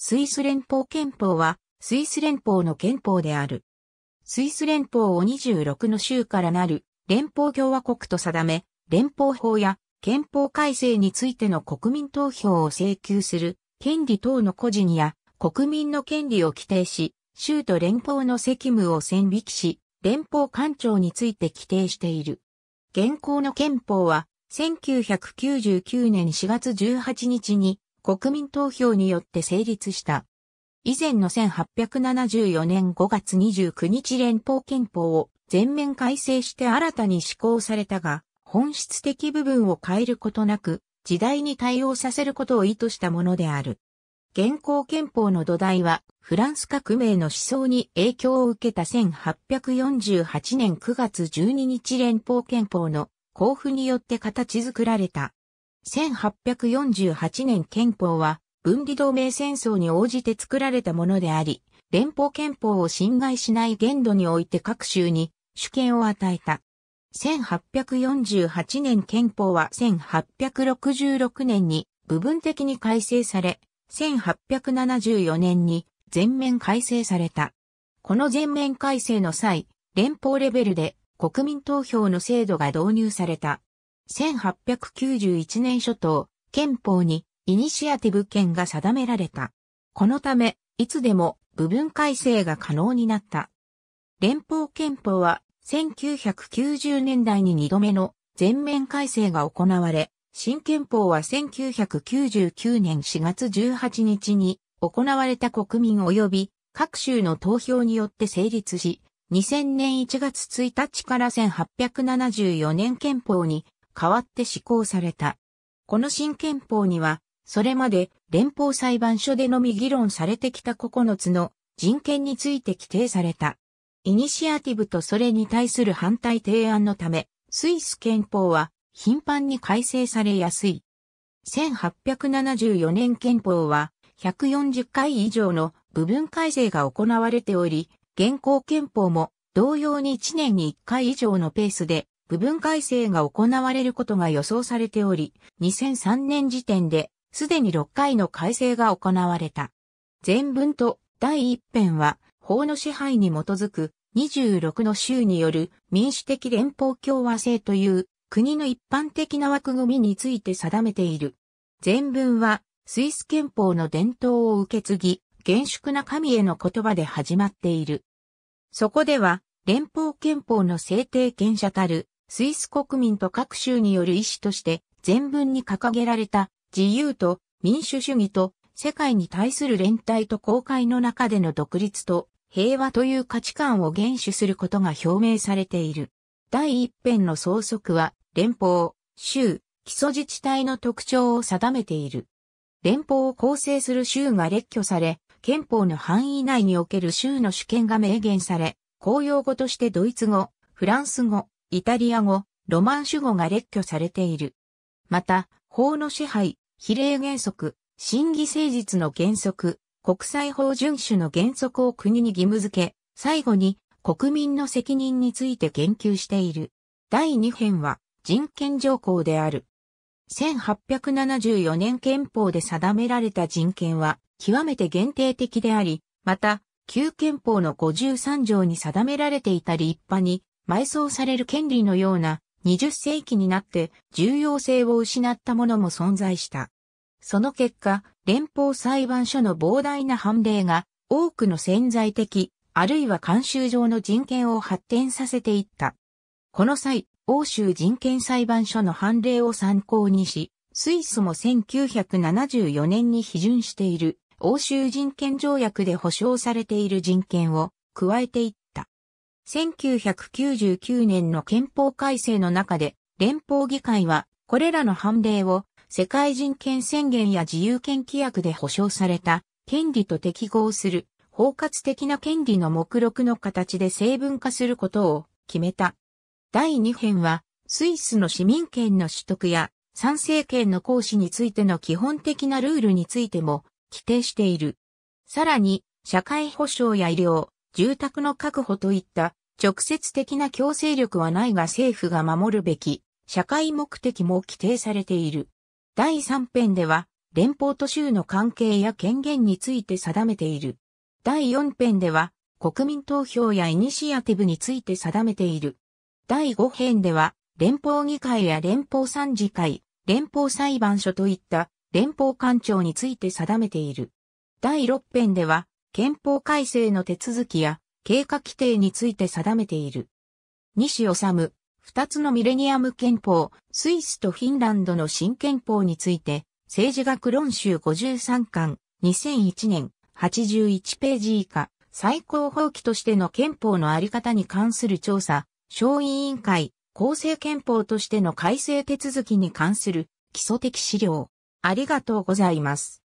スイス連邦憲法は、スイス連邦の憲法である。スイス連邦を26の州からなる連邦共和国と定め、連邦法や憲法改正についての国民投票を請求する権利等の個人や国民の権利を規定し、州と連邦の責務を線引きし、連邦官庁について規定している。現行の憲法は、1999年4月18日に国民投票によって成立した。以前の1874年5月29日連邦憲法を全面改正して新たに施行されたが、本質的部分を変えることなく、時代に対応させることを意図したものである。現行憲法の土台は、フランス革命の思想に影響を受けた1848年9月12日連邦憲法の交付によって形作られた。1848年憲法は分離同盟戦争に応じて作られたものであり、連邦憲法を侵害しない限度において各州に主権を与えた。1848年憲法は1866年に部分的に改正され、1874年に全面改正された。この全面改正の際、連邦レベルで国民投票の制度が導入された。1891年初頭、憲法にイニシアティブ権が定められた。このため、いつでも部分改正が可能になった。連邦憲法は1990年代に2度目の全面改正が行われ、新憲法は1999年4月18日に行われた国民及び各州の投票によって成立し、2000年1月1日から1874年憲法に変わって施行された。この新憲法には、それまで連邦裁判所でのみ議論されてきた9つの人権について規定された。イニシアティブとそれに対する反対提案のため、スイス憲法は頻繁に改正されやすい。1874年憲法は140回以上の部分改正が行われており、現行憲法も同様に1年に1回以上のペースで部分改正が行われることが予想されており、2003年時点で、すでに6回の改正が行われた。全文と第一編は、法の支配に基づく26の州による民主的連邦共和制という国の一般的な枠組みについて定めている。全文はスイス憲法の伝統を受け継ぎ、厳粛な神への言葉で始まっている。そこでは、連邦憲法の制定権者たるスイス国民と各州による意思として全文に掲げられた自由と民主主義と世界に対する連帯と公開の中での独立と平和という価値観を厳守することが表明されている。第一編の総則は連邦、州、基礎自治体の特徴を定めている。連邦を構成する州が列挙され、憲法の範囲内における州の主権が明言され、公用語としてドイツ語、フランス語、イタリア語、ロマン主語が列挙されている。また、法の支配、比例原則、審議誠実の原則、国際法遵守の原則を国に義務付け、最後に国民の責任について言及している。第2編は人権条項である。1874年憲法で定められた人権は極めて限定的であり、また、旧憲法の53条に定められていた立派に埋葬される権利のような20世紀になって重要性を失ったものも存在した。その結果、連邦裁判所の膨大な判例が多くの潜在的、あるいは慣習上の人権を発展させていった。この際、欧州人権裁判所の判例を参考にし、スイスも1974年に批准している欧州人権条約で保障されている人権を加えていっ1999年の憲法改正の中で、連邦議会は、これらの判例を、世界人権宣言や自由権規約で保障された、権利と適合する、包括的な権利の目録の形で成分化することを決めた。第2編は、スイスの市民権の取得や、賛成権の行使についての基本的なルールについても、規定している。さらに、社会保障や医療、住宅の確保といった直接的な強制力はないが政府が守るべき社会目的も規定されている。第3編では連邦と州の関係や権限について定めている。第4編では国民投票やイニシアティブについて定めている。第5編では連邦議会や連邦参事会、連邦裁判所といった連邦官庁について定めている。第6編では憲法改正の手続きや経過規定について定めている。西治、二つのミレニアム憲法、スイスとフィンランドの新憲法について、政治学論集53巻、2001年、81ページ以下、最高法規としての憲法のあり方に関する調査、小委員会、厚生憲法としての改正手続きに関する基礎的資料。ありがとうございます。